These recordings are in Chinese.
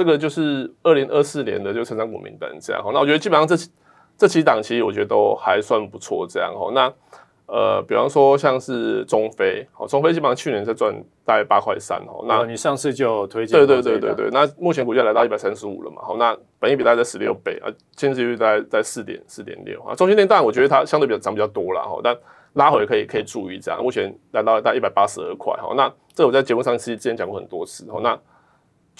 这个就是二零二四年的就成长股名单，这样哈。那我觉得基本上这这几档，其实我觉得都还算不错，这样哈。那呃，比方说像是中非，好，中非基本上去年在赚大概八块三哈。那你上次就推荐，对对对对对。那目前股价来到一百三十五了嘛？好，那本益比大概在十六倍啊，净值率在在四点四点六啊。中芯电当然我觉得它相对比较涨比较多了哈，但拉回可以可以注意这样。目前来到大概一百八十二块哈。那这我在节目上其实之前讲过很多次哈。那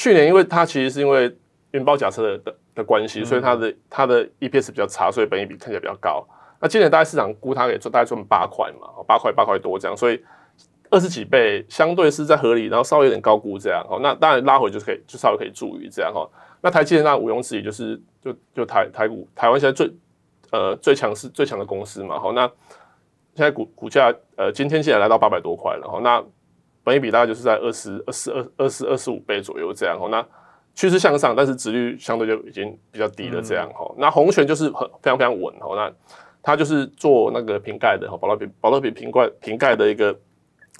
去年，因为它其实是因为原包假车的的关系，所以它的它的 EPS 比较差，所以本益比看起来比较高。那今年大概市场估它给赚大概赚八块嘛，八块八块多这样，所以二十几倍相对是在合理，然后稍微有点高估这样。哦，那当然拉回就是可以，就稍微可以注意这样哈。那台积电那毋庸置疑就是就就台台股台湾现在最呃最强是最强的公司嘛。好，那现在股股价呃今天竟然来到八百多块了。好，那。本益比大概就是在二十二、十二、二十二、十五倍左右这样哦。那趋势向上，但是值率相对就已经比较低了这样哈。那红泉就是很非常非常稳哈。那它就是做那个瓶盖的哈，保乐比保乐比瓶盖瓶盖的一个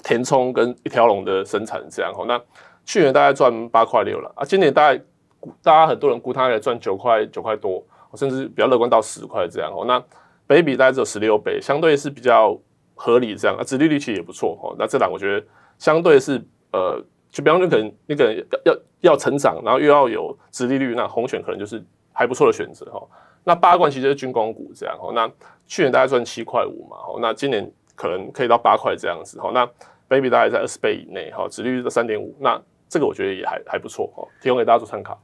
填充跟一条龙的生产这样哈。那去年大概赚八块六了啊，今年大概大家很多人估它来赚九块九块多，甚至比较乐观到十块这样哦。那本益比大概只有十六倍，相对是比较合理这样啊，值利率其实也不错哦。那这两我觉得。相对是，呃，就比方说可能那个要要要成长，然后又要有直利率，那红选可能就是还不错的选择哈。那八冠其实是军工股这样哈。那去年大概赚七块五嘛，那今年可能可以到八块这样子哈。那 baby 大概在二十倍以内哈，指利率在三点五，那这个我觉得也还还不错哦，提供给大家做参考。